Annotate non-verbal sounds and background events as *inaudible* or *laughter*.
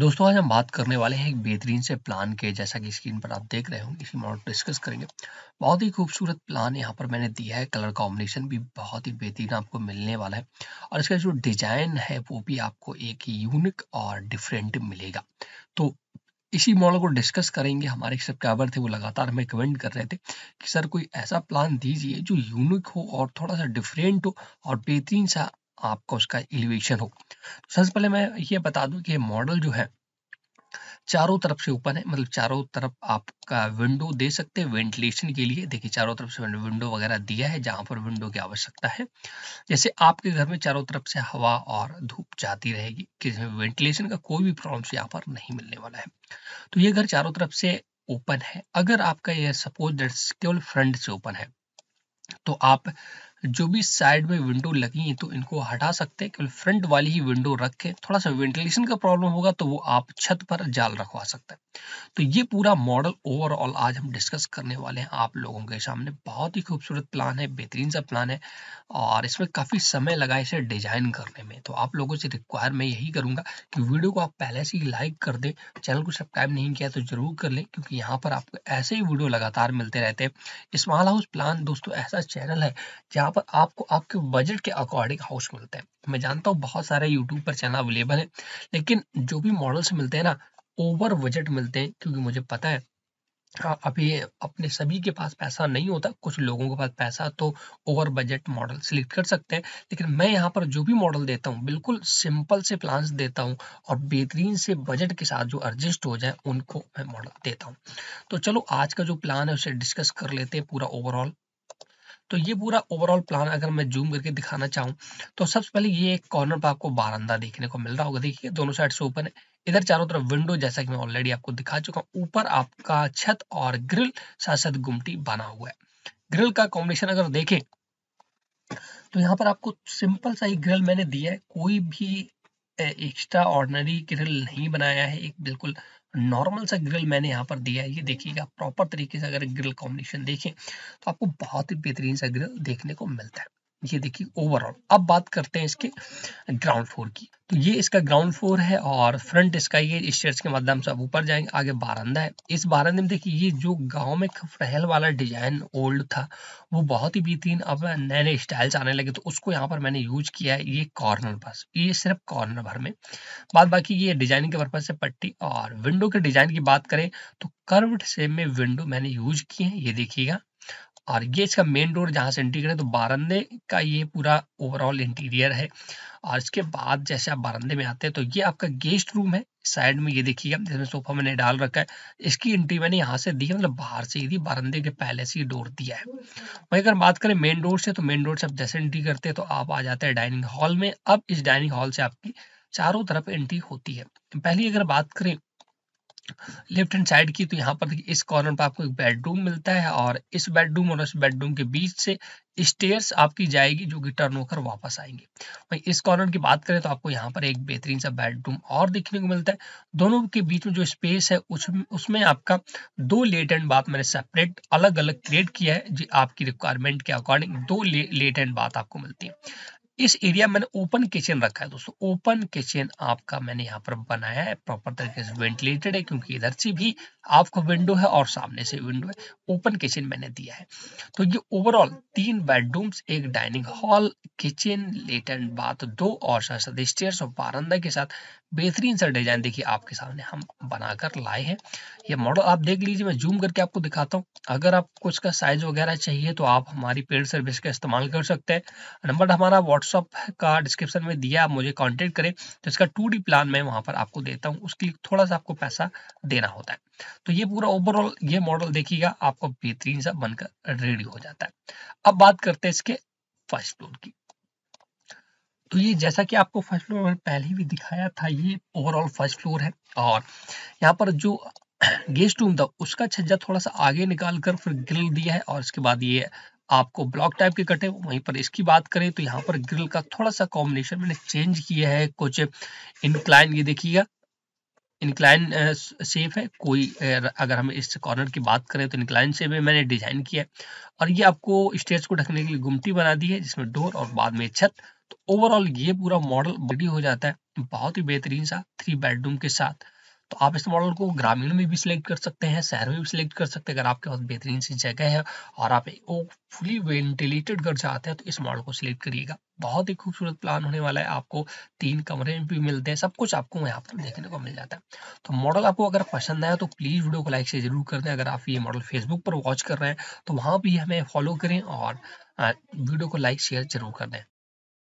दोस्तों आज हम बात करने वाले हैं एक बेहतरीन से प्लान के जैसा कि स्क्रीन पर आप देख रहे होंगे इसी मॉडल डिस्कस करेंगे बहुत ही खूबसूरत प्लान यहाँ पर मैंने दिया है कलर कॉम्बिनेशन भी बहुत ही बेहतरीन आपको मिलने वाला है और इसका जो डिजाइन है वो भी आपको एक यूनिक और डिफरेंट मिलेगा तो इसी मॉडल को डिस्कस करेंगे हमारे सब्सक्राइबर थे वो लगातार हमें कमेंट कर रहे थे कि सर कोई ऐसा प्लान दीजिए जो यूनिक हो और थोड़ा सा डिफरेंट हो और बेहतरीन सा आपका उसका एलिवेशन हो तो सबसे पहले मैं ये बता दूं कि मॉडल जो है चारों तरफ से ओपन है मतलब चारों तरफ आपका विंडो दे सकते हैं वेंटिलेशन के लिए देखिए चारों तरफ से विंडो वगैरह दिया है जहां पर विंडो की आवश्यकता है जैसे आपके घर में चारों तरफ से हवा और धूप जाती रहेगी किसी वेंटिलेशन का कोई भी प्रॉब्लम यहाँ पर नहीं मिलने वाला है तो ये घर चारों तरफ से ओपन है अगर आपका यह सपोज दैट केवल फ्रंट से ओपन है तो आप जो भी साइड में विंडो लगी है तो इनको हटा सकते हैं केवल फ्रंट वाली ही विंडो रखें थोड़ा सा वेंटिलेशन का प्रॉब्लम होगा तो वो आप छत पर जाल रखवा सकते हैं तो ये पूरा मॉडल ओवरऑल आज हम डिस्कस करने वाले हैं आप लोगों के सामने बहुत ही खूबसूरत प्लान है बेहतरीन सा प्लान है और इसमें काफ़ी समय लगा इसे डिजाइन करने में तो आप लोगों से रिक्वायर मैं यही करूंगा कि वीडियो को आप पहले से ही लाइक कर दें चैनल को सब्सक्राइब नहीं किया तो जरूर कर लें क्योंकि यहाँ पर आपको ऐसे ही वीडियो लगातार मिलते रहते हैं स्मॉल हाउस प्लान दोस्तों ऐसा चैनल है जहाँ यहाँ पर आपको आपके बजट के अकॉर्डिंग हाउस मिलते हैं मैं जानता हूँ बहुत सारे यूट्यूब पर चैनल अवेलेबल है लेकिन जो भी मॉडल्स मिलते हैं ना ओवर बजट मिलते हैं क्योंकि मुझे पता है हाँ, अभी अपने सभी के पास पैसा नहीं होता कुछ लोगों के पास पैसा तो ओवर बजट मॉडल सिलेक्ट कर सकते हैं लेकिन मैं यहाँ पर जो भी मॉडल देता हूँ बिल्कुल सिंपल से प्लान्स देता हूँ और बेहतरीन से बजट के साथ जो एडजस्ट हो जाए उनको मैं मॉडल देता हूँ तो चलो आज का जो प्लान है उसे डिस्कस कर लेते हैं पूरा ओवरऑल तो ये पूरा ओवरऑल प्लान अगर मैं जूम करके दिखाना चाहूँ तो सबसे पहले ये एक कॉर्नर पर आपको बारंदा देखने को मिल रहा होगा देखिए दोनों साइड से ओपन है इधर चारों तरफ विंडो जैसा कि मैं ऑलरेडी आपको दिखा चुका हूँ ऊपर आपका छत और ग्रिल साथ साथ गुमटी बना हुआ है ग्रिल का कॉम्बिनेशन अगर देखें तो यहाँ पर आपको सिंपल सा ही ग्रिल मैंने दिया है कोई भी एक्स्ट्रा ऑर्डनरी ग्रिल नहीं बनाया है एक बिल्कुल नॉर्मल सा ग्रिल मैंने यहाँ पर दिया है ये देखिएगा प्रॉपर तरीके से अगर ग्रिल कॉम्बिनेशन देखें तो आपको बहुत ही बेहतरीन सा ग्रिल देखने को मिलता है ये देखिए ओवरऑल अब बात करते हैं इसके ग्राउंड फ्लोर की तो ये इसका ग्राउंड फ्लोर है और फ्रंट इसका ये स्टेयर्स के माध्यम से आप ऊपर जाएंगे आगे बारंदा है इस बारंदे में देखिए ये जो गांव में फहल वाला डिजाइन ओल्ड था वो बहुत ही बेहतरीन अब नए नए स्टाइल्स आने लगे तो उसको यहाँ पर मैंने यूज किया है ये कॉर्नर बस ये सिर्फ कॉर्नर भर में बाद बाकी ये डिजाइन के पर्पज से पट्टी और विंडो के डिजाइन की बात करें तो कर्व शेप में विंडो मैंने यूज किए हैं ये देखिएगा और ये इसका मेन डोर जहाँ से एंट्री करें तो बारंदे का ये पूरा ओवरऑल इंटीरियर है और इसके बाद जैसे आप बारंदे में आते हैं तो ये आपका गेस्ट रूम है साइड में ये देखिएगा जिसमें सोफा मैंने डाल रखा है इसकी एंट्री मैंने यहाँ से दी है मतलब बाहर से ही दी बारंदे के पहले से ही डोर दिया है वही अगर बात करें मेन डोर से तो मेन डोर से आप जैसे एंट्री करते हैं तो आप आ जाते हैं डाइनिंग हॉल में अब इस डाइनिंग हॉल से आपकी चारों तरफ एंट्री होती है पहली अगर बात करें लेफ्ट हैंड साइड की तो यहाँ पर देखिए इस कॉर्नर पर आपको एक बेडरूम मिलता है और इस बेडरूम और इस बेडरूम के बीच से स्टेयर्स आपकी जाएगी जो कि टर्न होकर वापस आएंगे वहीं इस कॉर्नर की बात करें तो आपको यहाँ पर एक बेहतरीन सा बेडरूम और देखने को मिलता है दोनों के बीच में जो स्पेस है उस, उसमें आपका दो लेट एंड बाथ मैंने सेपरेट अलग अलग क्रिएट किया है जी आपकी रिक्वायरमेंट के अकॉर्डिंग दो ले, लेट एंड बाथ आपको मिलती है इस एरिया मैंने ओपन किचन रखा है दोस्तों ओपन किचन आपका मैंने यहाँ पर बनाया है प्रॉपर तरीके से वेंटिलेटेड है क्योंकि इधर से भी आपको विंडो है और सामने से विंडो है ओपन किचन मैंने दिया है तो ये ओवरऑल तीन बेडरूम्स एक डाइनिंग हॉल किचन लेटर बाथ दो और स्टेयर और बारंदा के साथ बेहतरीन सा डिजाइन देखिए आपके सामने हम बनाकर लाए हैं ये मॉडल आप देख लीजिए मैं जूम करके आपको दिखाता हूँ अगर आपको इसका साइज वगैरह चाहिए तो आप हमारी पेड सर्विस का इस्तेमाल कर सकते हैं नंबर हमारा व्हाट्सअप का डिस्क्रिप्शन में दिया आप मुझे कॉन्टेक्ट करें तो इसका टू प्लान मैं वहाँ पर आपको देता हूँ उसके लिए थोड़ा सा आपको पैसा देना होता है तो ये पूरा ओवरऑल ये मॉडल देखिएगा आपको बेहतरीन सा बनकर रेडी हो जाता है अब बात करते हैं इसके फर्स्ट फ्लोर की तो ये जैसा कि आपको फर्स्ट फ्लोर मैंने पहले भी दिखाया था ये ओवरऑल फर्स्ट फ्लोर है और यहाँ पर जो गेस्ट *clears throat* रूम था उसका छज्जा थोड़ा सा आगे निकाल कर फिर ग्रिल दिया है और इसके बाद ये आपको ब्लॉक टाइप के कटे वहीं पर इसकी बात करें तो यहाँ पर ग्रिल का थोड़ा सा कॉम्बिनेशन मैंने चेंज किया है कुछ इनक्लाइन ये देखिएगा इंक्लाइन सेफ uh, है कोई अगर हम इस कॉर्नर की बात करें तो इंक्लाइन सेफ है मैंने डिजाइन किया है और ये आपको स्टेज को ढकने के लिए गुमटी बना दी है जिसमें डोर और बाद में छत तो ओवरऑल ये पूरा मॉडल बडी हो जाता है बहुत ही बेहतरीन सा थ्री बेडरूम के साथ तो आप इस मॉडल को ग्रामीण में भी सिलेक्ट कर सकते हैं शहर में भी सिलेक्ट कर सकते हैं अगर आपके पास बेहतरीन सी जगह है और आप वो फुली वेंटिलेटेड घर चाहते हैं तो इस मॉडल को सिलेक्ट करिएगा बहुत ही खूबसूरत प्लान होने वाला है आपको तीन कमरे भी मिलते हैं सब कुछ आपको यहाँ पर देखने को मिल जाता है तो मॉडल आपको अगर पसंद आया तो प्लीज़ वीडियो को लाइक से जरूर कर दें अगर आप ये मॉडल फेसबुक पर वॉच कर रहे हैं तो वहाँ भी हमें फॉलो करें और वीडियो को लाइक शेयर जरूर कर दें